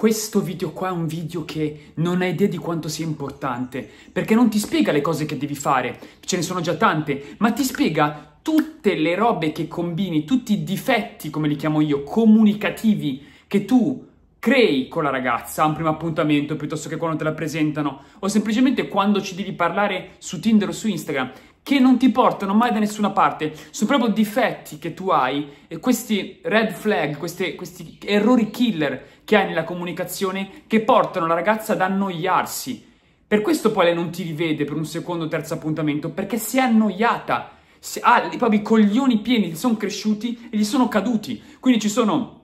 Questo video qua è un video che non hai idea di quanto sia importante, perché non ti spiega le cose che devi fare, ce ne sono già tante, ma ti spiega tutte le robe che combini, tutti i difetti, come li chiamo io, comunicativi che tu crei con la ragazza a un primo appuntamento piuttosto che quando te la presentano o semplicemente quando ci devi parlare su Tinder o su Instagram che non ti portano mai da nessuna parte, sono proprio difetti che tu hai e questi red flag, queste, questi errori killer che hai nella comunicazione che portano la ragazza ad annoiarsi. Per questo poi lei non ti rivede per un secondo o terzo appuntamento, perché si è annoiata, si ha proprio i coglioni pieni, gli sono cresciuti e gli sono caduti. Quindi ci sono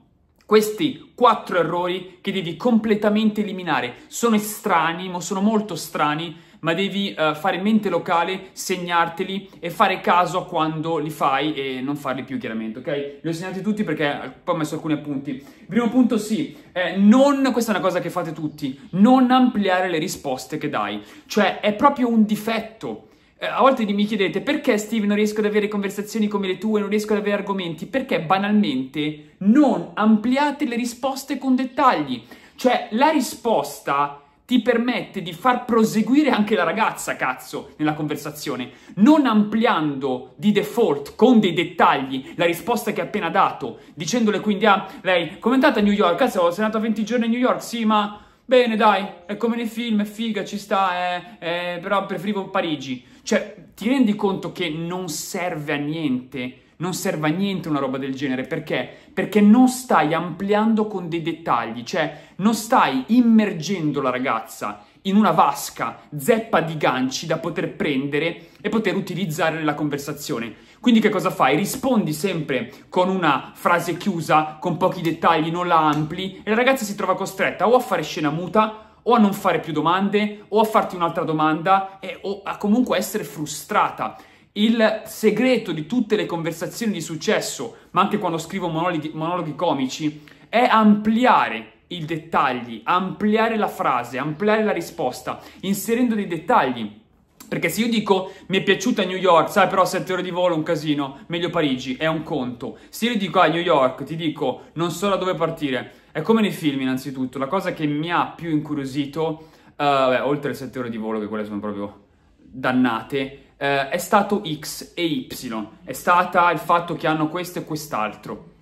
questi quattro errori che devi completamente eliminare. Sono estranei, ma sono molto strani ma devi uh, fare mente locale, segnarteli e fare caso a quando li fai e non farli più chiaramente, ok? Li ho segnati tutti perché eh, poi ho messo alcuni appunti. Primo punto sì, eh, non, questa è una cosa che fate tutti, non ampliare le risposte che dai, cioè è proprio un difetto eh, a volte mi chiedete perché Steve non riesco ad avere conversazioni come le tue, non riesco ad avere argomenti, perché banalmente non ampliate le risposte con dettagli. Cioè la risposta ti permette di far proseguire anche la ragazza, cazzo, nella conversazione, non ampliando di default con dei dettagli la risposta che ha appena dato, dicendole quindi a ah, lei, come è andata a New York? Cazzo, sei andato 20 giorni a New York? Sì, ma bene, dai, è come nei film, è figa, ci sta, è, è... però preferivo Parigi. Cioè, ti rendi conto che non serve a niente non serve a niente una roba del genere, perché? Perché non stai ampliando con dei dettagli, cioè non stai immergendo la ragazza in una vasca zeppa di ganci da poter prendere e poter utilizzare nella conversazione. Quindi che cosa fai? Rispondi sempre con una frase chiusa, con pochi dettagli, non la ampli e la ragazza si trova costretta o a fare scena muta o a non fare più domande, o a farti un'altra domanda, e, o a comunque essere frustrata il segreto di tutte le conversazioni di successo, ma anche quando scrivo monologhi, monologhi comici, è ampliare i dettagli, ampliare la frase, ampliare la risposta, inserendo dei dettagli. Perché se io dico mi è piaciuta New York, sai però 7 ore di volo è un casino, meglio Parigi, è un conto. Se io dico a ah, New York, ti dico non so da dove partire. È come nei film innanzitutto, la cosa che mi ha più incuriosito, uh, beh, oltre le 7 ore di volo che quelle sono proprio dannate, eh, è stato X e Y, è stata il fatto che hanno questo e quest'altro.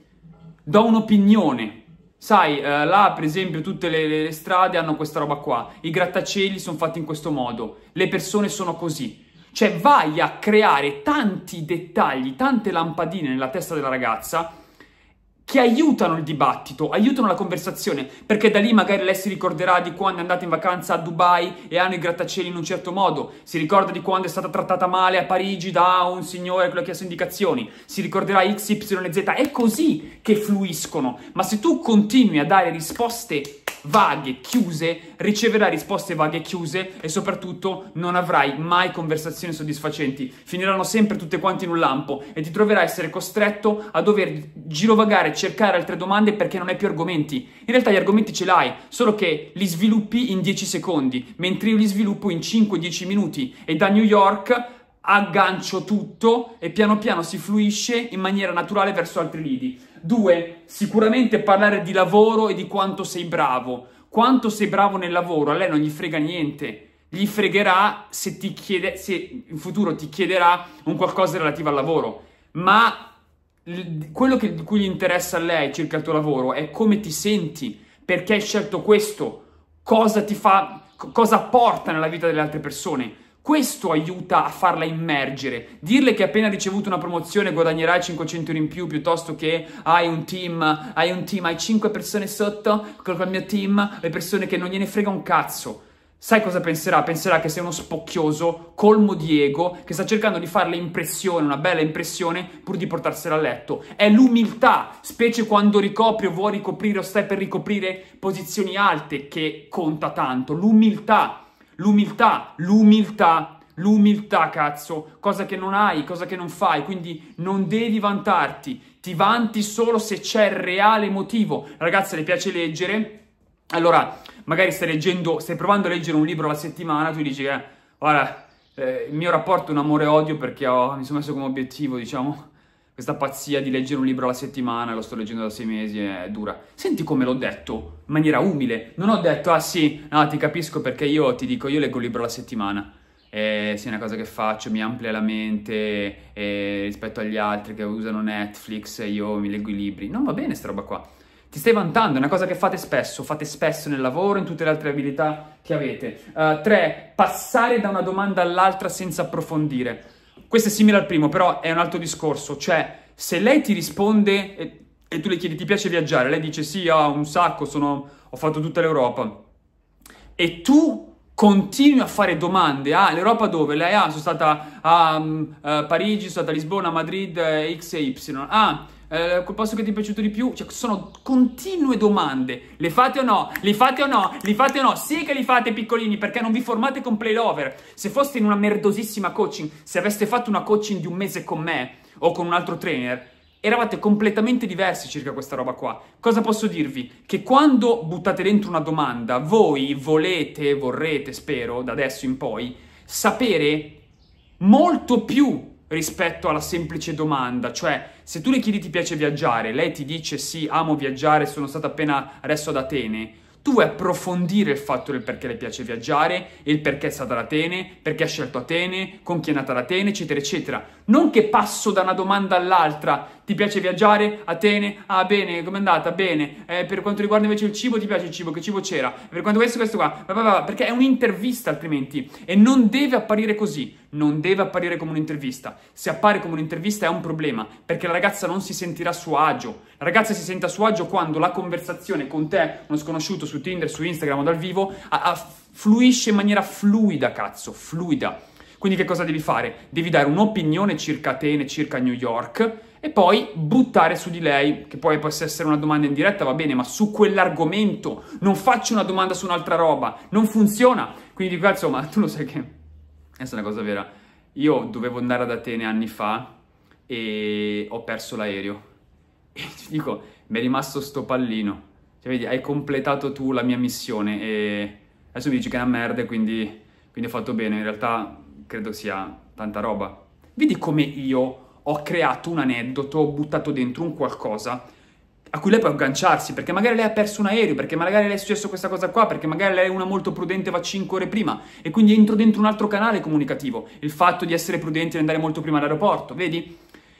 Do un'opinione. Sai, eh, là per esempio tutte le, le strade hanno questa roba qua, i grattacieli sono fatti in questo modo, le persone sono così. Cioè vai a creare tanti dettagli, tante lampadine nella testa della ragazza che aiutano il dibattito, aiutano la conversazione, perché da lì magari lei si ricorderà di quando è andata in vacanza a Dubai e hanno i grattacieli in un certo modo, si ricorda di quando è stata trattata male a Parigi da un signore che le ha chiesto indicazioni, si ricorderà X, Y e Z, è così che fluiscono, ma se tu continui a dare risposte vaghe, chiuse, riceverai risposte vaghe chiuse e soprattutto non avrai mai conversazioni soddisfacenti. Finiranno sempre tutte quante in un lampo e ti troverai a essere costretto a dover girovagare cercare altre domande perché non hai più argomenti. In realtà gli argomenti ce l'hai, solo che li sviluppi in 10 secondi, mentre io li sviluppo in 5-10 minuti e da New York aggancio tutto e piano piano si fluisce in maniera naturale verso altri lidi. Due, sicuramente parlare di lavoro e di quanto sei bravo. Quanto sei bravo nel lavoro, a lei non gli frega niente. Gli fregherà se, ti chiede, se in futuro ti chiederà un qualcosa relativo al lavoro. Ma quello che, di cui gli interessa a lei circa il tuo lavoro è come ti senti, perché hai scelto questo, cosa ti fa, cosa porta nella vita delle altre persone questo aiuta a farla immergere. Dirle che appena ricevuto una promozione guadagnerai 500 euro in più piuttosto che hai un team, hai un team, hai 5 persone sotto, col mio team, le persone che non gliene frega un cazzo. Sai cosa penserà? Penserà che sei uno spocchioso, colmo di ego, che sta cercando di farle impressione, una bella impressione, pur di portarsela a letto. È l'umiltà, specie quando ricopri o vuoi ricoprire o stai per ricoprire posizioni alte, che conta tanto. L'umiltà L'umiltà, l'umiltà, l'umiltà, cazzo, cosa che non hai, cosa che non fai, quindi non devi vantarti, ti vanti solo se c'è il reale motivo. Ragazzi, le piace leggere? Allora, magari stai leggendo, stai provando a leggere un libro la settimana, tu dici che, eh, guarda, eh, il mio rapporto è un amore-odio perché ho, mi sono messo come obiettivo, diciamo, questa pazzia di leggere un libro alla settimana, lo sto leggendo da sei mesi, è dura. Senti come l'ho detto, in maniera umile. Non ho detto, ah sì, no, ti capisco perché io ti dico, io leggo un libro alla settimana. Eh, sia sì, una cosa che faccio, mi amplia la mente eh, rispetto agli altri che usano Netflix, io mi leggo i libri. Non va bene sta roba qua. Ti stai vantando, è una cosa che fate spesso, fate spesso nel lavoro, in tutte le altre abilità che avete. Uh, tre, passare da una domanda all'altra senza approfondire. Questo è simile al primo, però è un altro discorso, cioè se lei ti risponde e, e tu le chiedi ti piace viaggiare, lei dice sì, ho un sacco, sono, ho fatto tutta l'Europa, e tu continui a fare domande, ah l'Europa dove? Lei, ah sono stata a um, Parigi, sono stata a Lisbona, a Madrid, eh, X e Y, ah eh, quel posto che ti è piaciuto di più, cioè sono continue domande, le fate o no, li fate o no, li fate o no, sì che li fate piccolini perché non vi formate con playover, se foste in una merdosissima coaching, se aveste fatto una coaching di un mese con me o con un altro trainer, eravate completamente diversi circa questa roba qua. Cosa posso dirvi? Che quando buttate dentro una domanda, voi volete, vorrete, spero, da adesso in poi, sapere molto più rispetto alla semplice domanda, cioè se tu le chiedi ti piace viaggiare, lei ti dice sì, amo viaggiare, sono stata appena adesso ad Atene, tu vuoi approfondire il fatto del perché le piace viaggiare, il perché è stata ad Atene, perché ha scelto Atene, con chi è nata ad Atene, eccetera, eccetera. Non che passo da una domanda all'altra, ti piace viaggiare? Atene? Ah, bene, com'è andata? Bene. Eh, per quanto riguarda invece il cibo, ti piace il cibo? Che cibo c'era? Per quanto questo, questo qua. Va, va, va, perché è un'intervista altrimenti e non deve apparire così. Non deve apparire come un'intervista. Se appare come un'intervista è un problema, perché la ragazza non si sentirà a suo agio. La ragazza si sente a suo agio quando la conversazione con te, uno sconosciuto su Tinder, su Instagram o dal vivo, a, a, fluisce in maniera fluida, cazzo, fluida. Quindi che cosa devi fare? Devi dare un'opinione circa Atene, circa New York, e poi buttare su di lei, che poi possa essere una domanda in diretta, va bene, ma su quell'argomento, non faccio una domanda su un'altra roba, non funziona. Quindi dico, insomma, tu lo sai che, questa è una cosa vera, io dovevo andare ad Atene anni fa e ho perso l'aereo. E ti dico, mi è rimasto sto pallino. Cioè, vedi, hai completato tu la mia missione e adesso mi dici che è una merda, quindi, quindi ho fatto bene. In realtà credo sia tanta roba. Vedi come io ho creato un aneddoto, ho buttato dentro un qualcosa a cui lei può agganciarsi, perché magari lei ha perso un aereo, perché magari lei è successo questa cosa qua, perché magari lei è una molto prudente, va 5 ore prima, e quindi entro dentro un altro canale comunicativo, il fatto di essere prudente e andare molto prima all'aeroporto, vedi?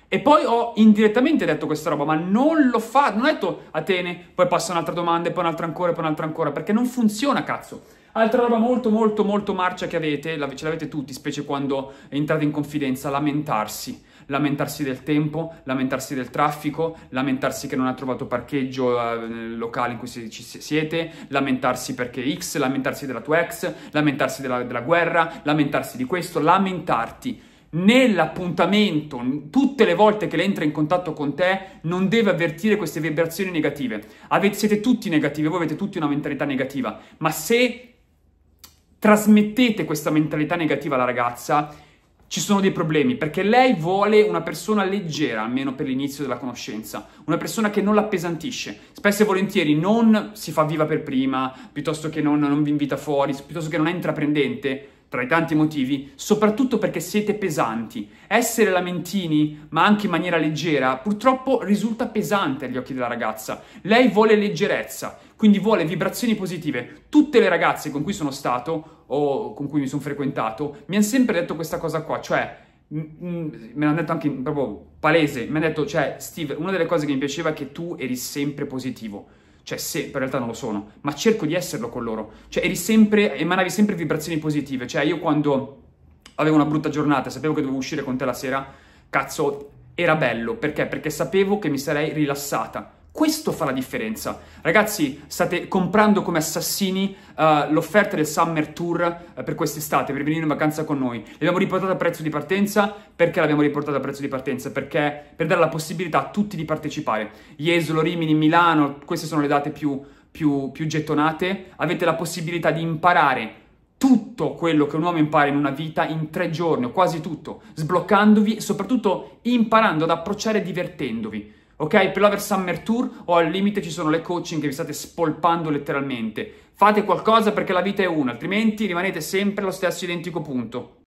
E poi ho indirettamente detto questa roba, ma non lo fa, non ho detto Atene, poi passa un'altra domanda, e poi un'altra ancora, e poi un'altra ancora, perché non funziona, cazzo. Altra roba molto molto molto marcia che avete, ce l'avete tutti, specie quando entrate in confidenza, lamentarsi lamentarsi del tempo, lamentarsi del traffico, lamentarsi che non ha trovato parcheggio eh, nel locale in cui si, ci siete, lamentarsi perché X, lamentarsi della tua ex, lamentarsi della, della guerra, lamentarsi di questo, lamentarti nell'appuntamento, tutte le volte che lei entra in contatto con te, non deve avvertire queste vibrazioni negative. Avete, siete tutti negativi, voi avete tutti una mentalità negativa, ma se trasmettete questa mentalità negativa alla ragazza, ci sono dei problemi perché lei vuole una persona leggera, almeno per l'inizio della conoscenza, una persona che non l'appesantisce. Spesso e volentieri non si fa viva per prima, piuttosto che non, non vi invita fuori, piuttosto che non è intraprendente tra i tanti motivi, soprattutto perché siete pesanti. Essere lamentini, ma anche in maniera leggera, purtroppo risulta pesante agli occhi della ragazza. Lei vuole leggerezza, quindi vuole vibrazioni positive. Tutte le ragazze con cui sono stato o con cui mi sono frequentato mi hanno sempre detto questa cosa qua, cioè me l'hanno detto anche proprio palese, mi hanno detto, cioè Steve, una delle cose che mi piaceva è che tu eri sempre positivo cioè se in realtà non lo sono, ma cerco di esserlo con loro, cioè eri sempre, emanavi sempre vibrazioni positive, cioè io quando avevo una brutta giornata, sapevo che dovevo uscire con te la sera, cazzo, era bello, perché? Perché sapevo che mi sarei rilassata, questo fa la differenza. Ragazzi, state comprando come assassini uh, l'offerta del Summer Tour uh, per quest'estate, per venire in vacanza con noi. L'abbiamo riportata a prezzo di partenza. Perché l'abbiamo riportata a prezzo di partenza? Perché per dare la possibilità a tutti di partecipare. Jesolo, Rimini, Milano, queste sono le date più, più, più gettonate. Avete la possibilità di imparare tutto quello che un uomo impara in una vita in tre giorni, o quasi tutto, sbloccandovi e soprattutto imparando ad approcciare e divertendovi ok? Per la Versummer Tour o al limite ci sono le coaching che vi state spolpando letteralmente. Fate qualcosa perché la vita è una, altrimenti rimanete sempre allo stesso identico punto.